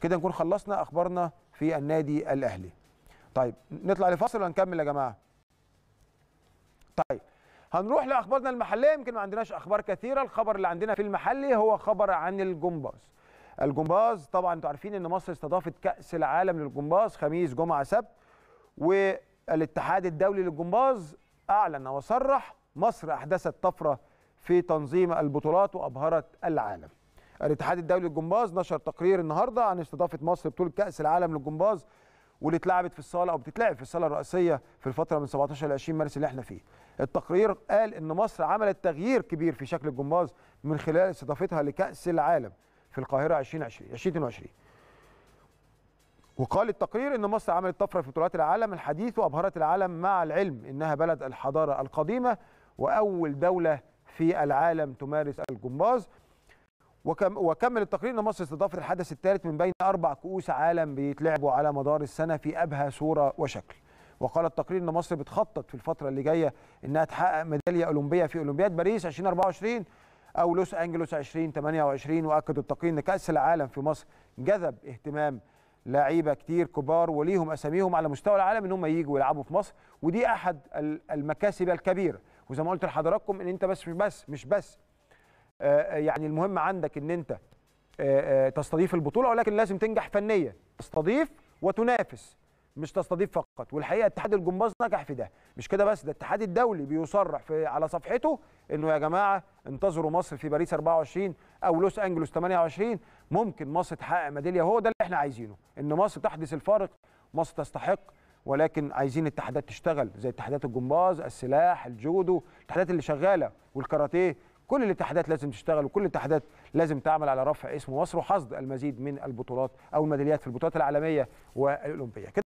كده نكون خلصنا اخبارنا في النادي الاهلي طيب نطلع لفاصل ونكمل يا جماعه طيب هنروح لاخبارنا المحليه يمكن ما عندناش اخبار كثيره الخبر اللي عندنا في المحلي هو خبر عن الجمباز الجمباز طبعا انتوا عارفين ان مصر استضافت كاس العالم للجمباز خميس جمعه سبت والاتحاد الدولي للجمباز اعلن وصرح مصر احدثت طفره في تنظيم البطولات وابهرت العالم الاتحاد الدولي للجمباز نشر تقرير النهارده عن استضافه مصر بطوله كاس العالم للجمباز واللي اتلعبت في الصاله او بتتلعب في الصاله الرئيسيه في الفتره من 17 ل 20 مارس اللي احنا فيه. التقرير قال ان مصر عملت تغيير كبير في شكل الجمباز من خلال استضافتها لكاس العالم في القاهره 2020 2022. وقال التقرير ان مصر عملت طفره في بطولات العالم الحديث وابهرت العالم مع العلم انها بلد الحضاره القديمه واول دوله في العالم تمارس الجمباز. وكمل التقرير ان مصر استضافت الحدث الثالث من بين اربع كؤوس عالم بيتلعبوا على مدار السنه في ابهى صوره وشكل. وقال التقرير ان مصر بتخطط في الفتره اللي جايه انها تحقق ميداليه اولمبيه في اولمبياد باريس 2024 او لوس انجلوس 2028 واكد التقرير ان كاس العالم في مصر جذب اهتمام لعيبه كتير كبار وليهم اساميهم على مستوى العالم ان هم ييجوا يلعبوا في مصر ودي احد المكاسب الكبيره وزي ما قلت لحضراتكم ان انت بس مش بس مش بس آه، آه، يعني المهم عندك ان انت آه، تستضيف البطوله ولكن لازم تنجح فنيا تستضيف وتنافس مش تستضيف فقط والحقيقه اتحاد الجمباز نجح في ده مش كده بس ده الاتحاد الدولي بيصرح في على صفحته انه يا جماعه انتظروا مصر في باريس 24 او لوس انجلوس 28 ممكن مصر تحقق ميداليه هو ده اللي احنا عايزينه ان مصر تحدث الفارق مصر تستحق ولكن عايزين اتحادات تشتغل زي اتحادات الجمباز السلاح الجودو الاتحادات اللي شغاله والكاراتيه كل الاتحادات لازم تشتغل وكل الاتحادات لازم تعمل على رفع اسم مصر وحصد المزيد من البطولات او الميداليات في البطولات العالميه والاولمبيه